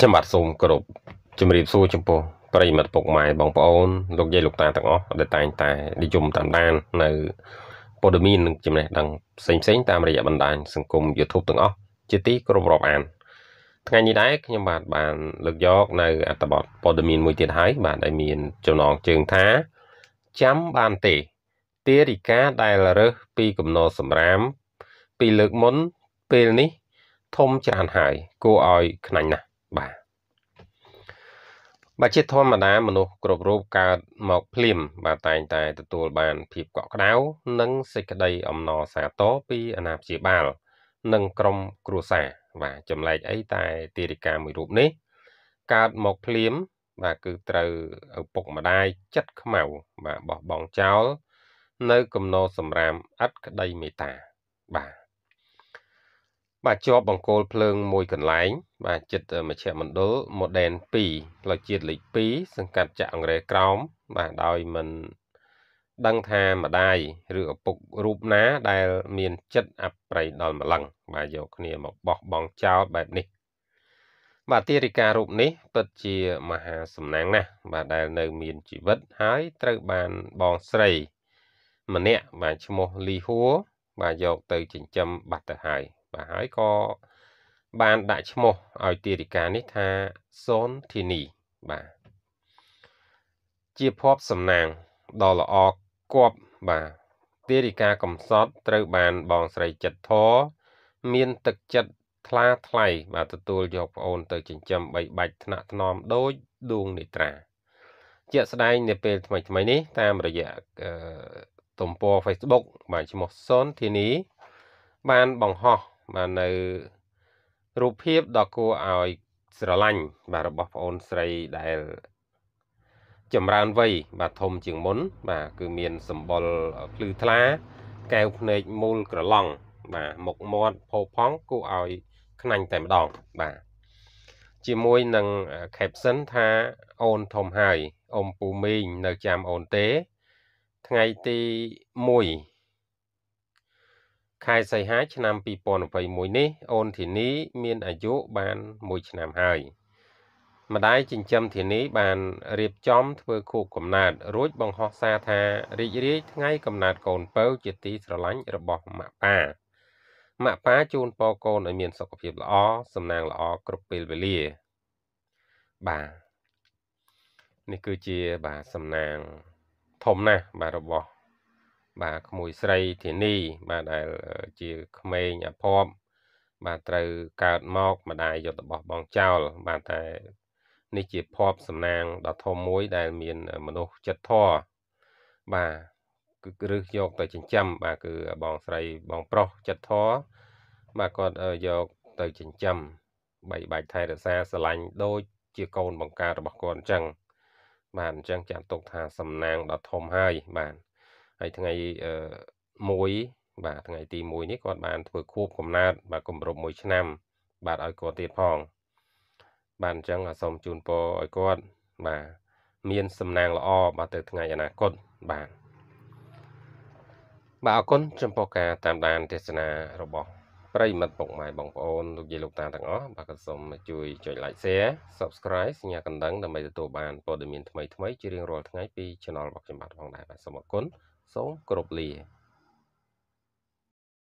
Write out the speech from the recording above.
ខ្ញុំបាទសូមគោរពជំរាបសួរចំពោះប្រិយមិត្តពុកម៉ែបងប្អូនលោកយាយលោកតាទាំងអស់ដែលតែងតែនិយមតាមដាននៅព័ត៌មាននិងចំណេះដឹងផ្សេងផ្សេងតាមរយៈបណ្ដាញសង្គម YouTube ទាំងអស់ជាទីគោរពរាប់អាន ថ្ងៃនេះដែរខ្ញុំបាទបានលើកយកនៅ អត្ថបទព័ត៌មានមួយទៀតហើយបាទដែលមានចំណងជើងថាចាំបានទេ ទារិកាដែលរើសពីកំណោសម្រាមពីលើកមុនពេលនេះធំច្រើនហើយគួរឲ្យខ្នាញ់ណាស់បាទបាទជាធម្មតាមនុស្សគ្រប់រូបកើតមកភ្លាមបាទតែងតែទទួលបានភាពកក់ក្ដៅនិងសេចក្តីអំណរសាទរពីអាណាព្យាបាល និងក្រុមគ្រួសារ បាទចម្លែកអីតែទីរិកាមួយរូបនេះ កើតមកភ្លាម បាទគឺត្រូវឪពុកម្ដាយចិត្តខ្មៅបាទបោះបង់ចោល នៅគំនោសម្រាមឥតក្តីមេត្តាបាទបាទជាប់បង្គោលភ្លើងមួយកន្លែង បាទចិត្តមជ្ឈមណ្ឌល Modern 2ផ្លូវជាតិលេខ2សង្កាត់ចាក់អង្រែក្រោម បាទដោយមិនដឹងថាម្ដាយឬឪពុករូបណា ដែល មានចិត្តអប្រៃដល់ម្លឹងបាទយកគ្នាមកបោះបង់ចោលបែបនេះបាទទីរិការរូបនេះពិតជាមហាសំណាងណាស់បាទដែលនៅ មានជីវិតហើយត្រូវបានបងស្រីម្នាក់បាទឈ្មោះលីហួរបាទយកទៅចិញ្ចឹមបាត់ទៅហើយបាទហើយក៏បានដាក់ឈ្មោះឲ្យទីរិកានេះថាសូនធីនីបាទជាភពសំណាងដ៏ល្អគប់បាទទីរិកាកំសត់ត្រូវបានបងស្រីចិត្តធរមាន ទឹកចិត្តថ្លាថ្លៃ បាទទទួលយកប្អូនទៅចិញ្ចឹមបីបាច់ថ្នាក់ថ្នមដូចដួងនេត្រា ជាក់ស្ដែងនៅពេលថ្មីថ្មីនេះតាមរយៈទំព័រ Facebook បាទឈ្មោះសុនធីនី បានបង្ហោះបាននៅរូបភាពដ៏គួរឲ្យស្រឡាញ់បាទរបស់ប្អូនស្រីដែលចម្រើនវ័យបាទធំជាងមុន បាទគឺមានសម្បុរភ្លឺថ្លា កែវភ្នែកមូលក្រឡង់បាទមុខមាត់ផោផង់គួរឲ្យខ្នាញ់តែម្ដងបាទជាមួយនឹង caption ថាអូនធំហើយអ៊ំពូមីងនៅចាំអូនទេថ្ងៃទី1ខែសីហាឆ្នាំ2021នេះអូនធានី មានអាយុបាន1ឆ្នាំហើយ ម្ដាយចិញ្ចឹមធានីបានរៀបចំ ធ្វើខួបកំណើតរួចបង្ហោះសារថារីករាយថ្ងៃកំណើតកូនពៅជាទីស្រឡាញ់របស់ម៉ាក់ប៉ាម៉ាក់ប៉ាជូនពរកូនឲ្យមានសុខភាពល្អសំណាងល្អ គ្រប់ពេលវេលាបាទនេះគឺជាបាទសំណាង ធំណាស់បាទរបស់បាទក្មួយស្រីធានីបាទដែលជាក្មេងអភ័ព្វបាទត្រូវកើតមក ម្ដាយយុទ្ធរបស់បងចោលបាទតែនេះជាភ័ព្វសំណាងដ៏ធំមួយដែលមានមនុស្សចិត្តធម៌បាទគឺរឹសយកទៅចិញ្ចឹមបាទគឺបងស្រីបងប្រុសចិត្តធរបាទគាត់យកទៅចិញ្ចឹមបីបាច់ថែរក្សាស្រឡាញ់ដូចជាកូនបង្ការរបស់គាត់អញ្ចឹងបាទអញ្ចឹងចាត់ទុកថា សំណាងដ៏ធំហើយបាទហើយថ្ងៃ1បាទថ្ងៃទី1នេះគាត់បាន ធ្វើខួបកំណើតបាទគម្រប់1ឆ្នាំបាទឲ្យគាត់ទៀតផង បាទអញ្ចឹងសូមជូនពរឲ្យគាត់បាទមានសំណាងល្អបាទទៅថ្ងៃអនាគតបាទបាទអរគុណចំពោះការតាមដានទេសនារបស់ប្រិមិត្តពុកម៉ែបងប្អូនលោកយាយលោកតាទាំងអស់បាទក៏សូមជួយចុច like share subscribe សញ្ញាកណ្ដឹងដើម្បីទទួលបានព័ត៌មានថ្មីៗជារៀងរាល់ថ្ងៃពី channel របស់ខ្ញុំបាទផងដែរបាទសូមអរគុណសូមគោរពលា